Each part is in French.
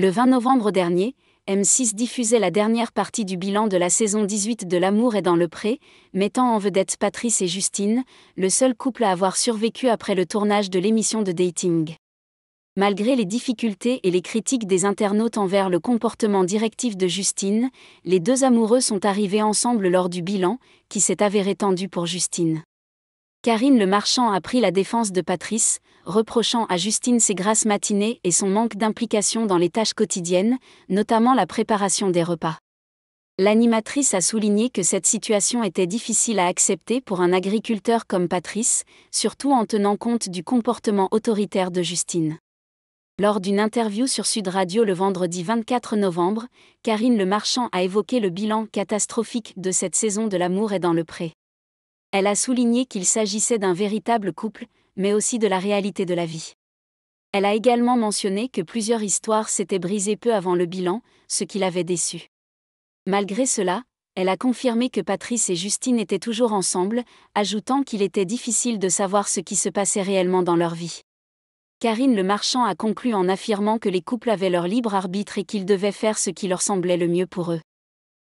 Le 20 novembre dernier, M6 diffusait la dernière partie du bilan de la saison 18 de L'amour est dans le pré, mettant en vedette Patrice et Justine, le seul couple à avoir survécu après le tournage de l'émission de dating. Malgré les difficultés et les critiques des internautes envers le comportement directif de Justine, les deux amoureux sont arrivés ensemble lors du bilan, qui s'est avéré tendu pour Justine. Karine Le Marchand a pris la défense de Patrice, reprochant à Justine ses grâces matinées et son manque d'implication dans les tâches quotidiennes, notamment la préparation des repas. L'animatrice a souligné que cette situation était difficile à accepter pour un agriculteur comme Patrice, surtout en tenant compte du comportement autoritaire de Justine. Lors d'une interview sur Sud Radio le vendredi 24 novembre, Karine Le Marchand a évoqué le bilan catastrophique de cette saison de l'amour et dans le pré. Elle a souligné qu'il s'agissait d'un véritable couple, mais aussi de la réalité de la vie. Elle a également mentionné que plusieurs histoires s'étaient brisées peu avant le bilan, ce qui l'avait déçu. Malgré cela, elle a confirmé que Patrice et Justine étaient toujours ensemble, ajoutant qu'il était difficile de savoir ce qui se passait réellement dans leur vie. Karine Le Marchand a conclu en affirmant que les couples avaient leur libre arbitre et qu'ils devaient faire ce qui leur semblait le mieux pour eux.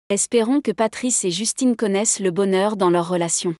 Espérons que Patrice et Justine connaissent le bonheur dans leur relation.